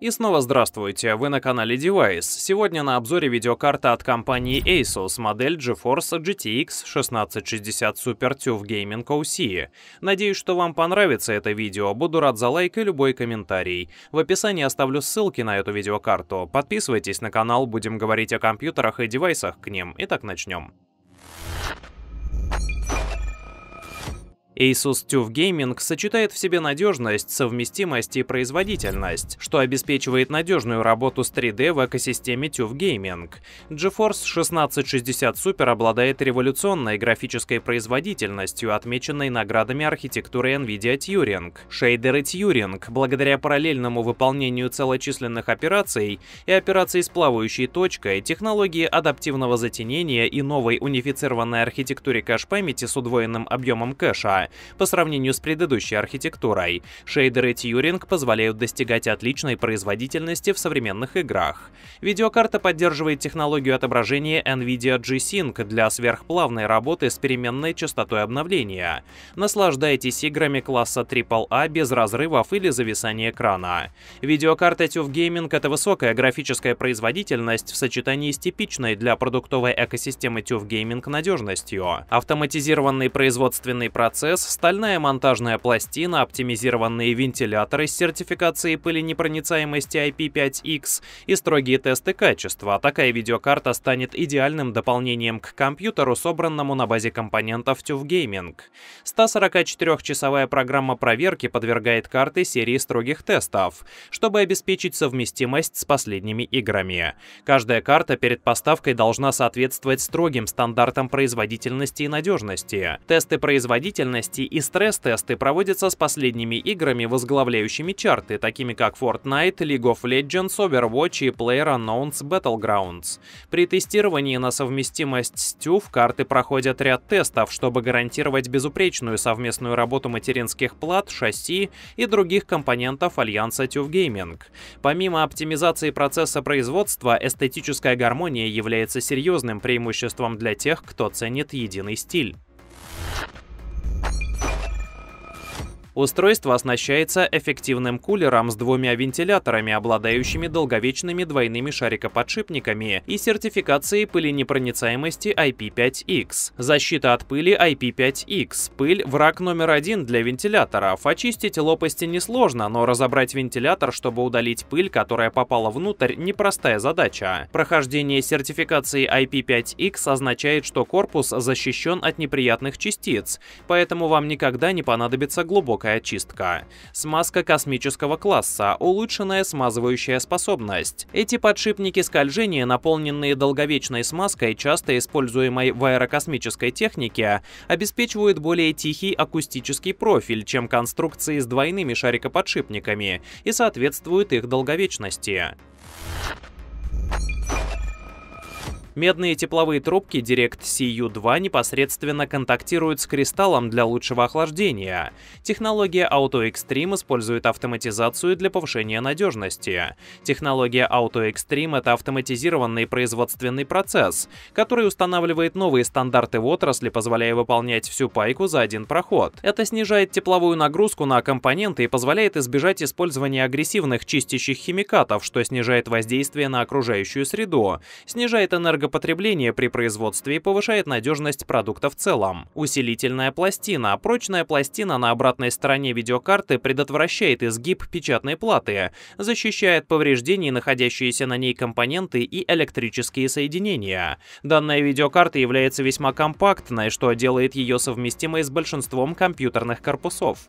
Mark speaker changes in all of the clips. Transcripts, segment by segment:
Speaker 1: И снова здравствуйте, вы на канале Device. Сегодня на обзоре видеокарта от компании ASUS, модель GeForce GTX 1660 Super TUF Gaming OC. Надеюсь, что вам понравится это видео, буду рад за лайк и любой комментарий. В описании оставлю ссылки на эту видеокарту, подписывайтесь на канал, будем говорить о компьютерах и девайсах к ним. Итак, начнем. Asus TUF Gaming сочетает в себе надежность, совместимость и производительность, что обеспечивает надежную работу с 3D в экосистеме TUF Gaming. GeForce 1660 Super обладает революционной графической производительностью, отмеченной наградами архитектуры NVIDIA Turing. Шейдеры Turing, благодаря параллельному выполнению целочисленных операций и операций с плавающей точкой, технологии адаптивного затенения и новой унифицированной архитектуре кэш-памяти с удвоенным объемом кэша, по сравнению с предыдущей архитектурой. Шейдеры Turing позволяют достигать отличной производительности в современных играх. Видеокарта поддерживает технологию отображения NVIDIA G-Sync для сверхплавной работы с переменной частотой обновления. Наслаждайтесь играми класса AAA а без разрывов или зависания экрана. Видеокарта TUF Gaming — это высокая графическая производительность в сочетании с типичной для продуктовой экосистемы TUF Gaming надежностью. Автоматизированный производственный процесс АЗС, стальная монтажная пластина, оптимизированные вентиляторы с сертификацией пыленепроницаемости IP5X и строгие тесты качества. Такая видеокарта станет идеальным дополнением к компьютеру, собранному на базе компонентов Tuf Gaming. 144-часовая программа проверки подвергает карты серии строгих тестов, чтобы обеспечить совместимость с последними играми. Каждая карта перед поставкой должна соответствовать строгим стандартам производительности и надежности. Тесты производительности активности и стресс-тесты проводятся с последними играми, возглавляющими чарты, такими как Fortnite, League of Legends, Overwatch и PlayerUnknown's Battlegrounds. При тестировании на совместимость с TÜV карты проходят ряд тестов, чтобы гарантировать безупречную совместную работу материнских плат, шасси и других компонентов альянса TUF Gaming. Помимо оптимизации процесса производства, эстетическая гармония является серьезным преимуществом для тех, кто ценит единый стиль. Устройство оснащается эффективным кулером с двумя вентиляторами, обладающими долговечными двойными шарикоподшипниками и сертификацией пыленепроницаемости IP5X. Защита от пыли IP5X. Пыль – враг номер один для вентиляторов. Очистить лопасти несложно, но разобрать вентилятор, чтобы удалить пыль, которая попала внутрь, непростая задача. Прохождение сертификации IP5X означает, что корпус защищен от неприятных частиц, поэтому вам никогда не понадобится глубокая глубокая очистка. Смазка космического класса, улучшенная смазывающая способность. Эти подшипники скольжения, наполненные долговечной смазкой, часто используемой в аэрокосмической технике, обеспечивают более тихий акустический профиль, чем конструкции с двойными шарикоподшипниками, и соответствуют их долговечности. Медные тепловые трубки Direct CU2 непосредственно контактируют с кристаллом для лучшего охлаждения. Технология Auto Extreme использует автоматизацию для повышения надежности. Технология Auto Extreme — это автоматизированный производственный процесс, который устанавливает новые стандарты в отрасли, позволяя выполнять всю пайку за один проход. Это снижает тепловую нагрузку на компоненты и позволяет избежать использования агрессивных чистящих химикатов, что снижает воздействие на окружающую среду, снижает энергопотребление потребление при производстве и повышает надежность продукта в целом. Усилительная пластина. Прочная пластина на обратной стороне видеокарты предотвращает изгиб печатной платы, защищает повреждения, находящиеся на ней компоненты и электрические соединения. Данная видеокарта является весьма компактной, что делает ее совместимой с большинством компьютерных корпусов.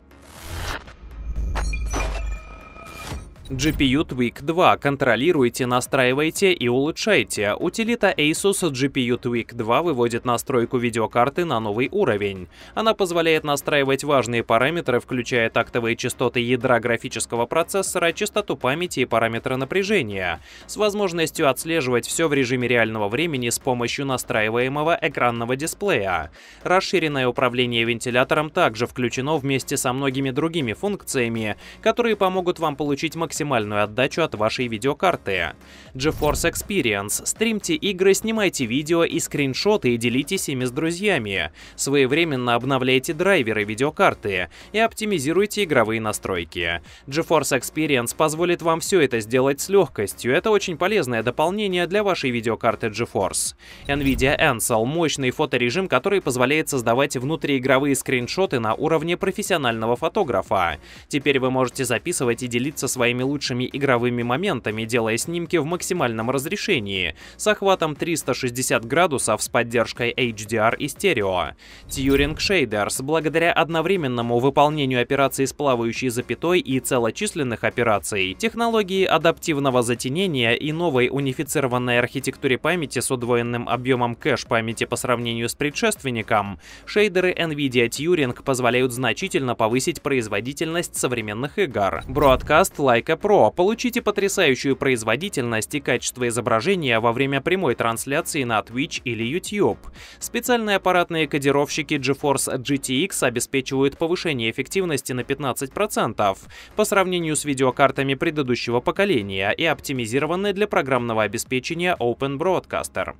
Speaker 1: GPU Tweak 2. Контролируйте, настраивайте и улучшайте. Утилита Asus GPU Tweak 2 выводит настройку видеокарты на новый уровень. Она позволяет настраивать важные параметры, включая тактовые частоты ядра графического процессора, частоту памяти и параметры напряжения, с возможностью отслеживать все в режиме реального времени с помощью настраиваемого экранного дисплея. Расширенное управление вентилятором также включено вместе со многими другими функциями, которые помогут вам получить максимальную максимальную отдачу от вашей видеокарты. GeForce Experience. Стримьте игры, снимайте видео и скриншоты и делитесь ими с друзьями. Своевременно обновляйте драйверы видеокарты и оптимизируйте игровые настройки. GeForce Experience позволит вам все это сделать с легкостью. Это очень полезное дополнение для вашей видеокарты GeForce. NVIDIA Ansel – мощный фоторежим, который позволяет создавать внутриигровые скриншоты на уровне профессионального фотографа. Теперь вы можете записывать и делиться своими лучшими игровыми моментами, делая снимки в максимальном разрешении с охватом 360 градусов с поддержкой HDR и стерео. Turing Shaders благодаря одновременному выполнению операций с плавающей запятой и целочисленных операций, технологии адаптивного затенения и новой унифицированной архитектуре памяти с удвоенным объемом кэш памяти по сравнению с предшественником, шейдеры NVIDIA Turing позволяют значительно повысить производительность современных игр. Broadcast Like Pro. Получите потрясающую производительность и качество изображения во время прямой трансляции на Twitch или YouTube. Специальные аппаратные кодировщики GeForce GTX обеспечивают повышение эффективности на 15% по сравнению с видеокартами предыдущего поколения и оптимизированы для программного обеспечения Open Broadcaster.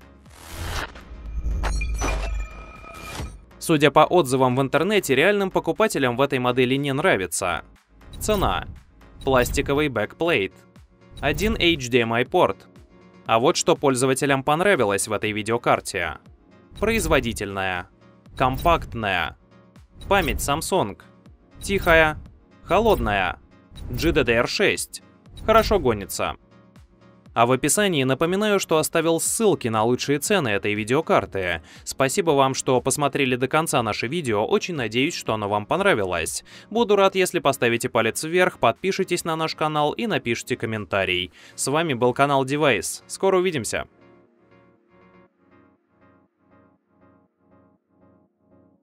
Speaker 1: Судя по отзывам в интернете, реальным покупателям в этой модели не нравится. Цена пластиковый бэкплейт, один HDMI-порт. А вот что пользователям понравилось в этой видеокарте. Производительная, компактная, память Samsung, тихая, холодная, GDDR6, хорошо гонится. А в описании напоминаю, что оставил ссылки на лучшие цены этой видеокарты. Спасибо вам, что посмотрели до конца наше видео, очень надеюсь, что оно вам понравилось. Буду рад, если поставите палец вверх, подпишитесь на наш канал и напишите комментарий. С вами был канал Девайс, скоро увидимся!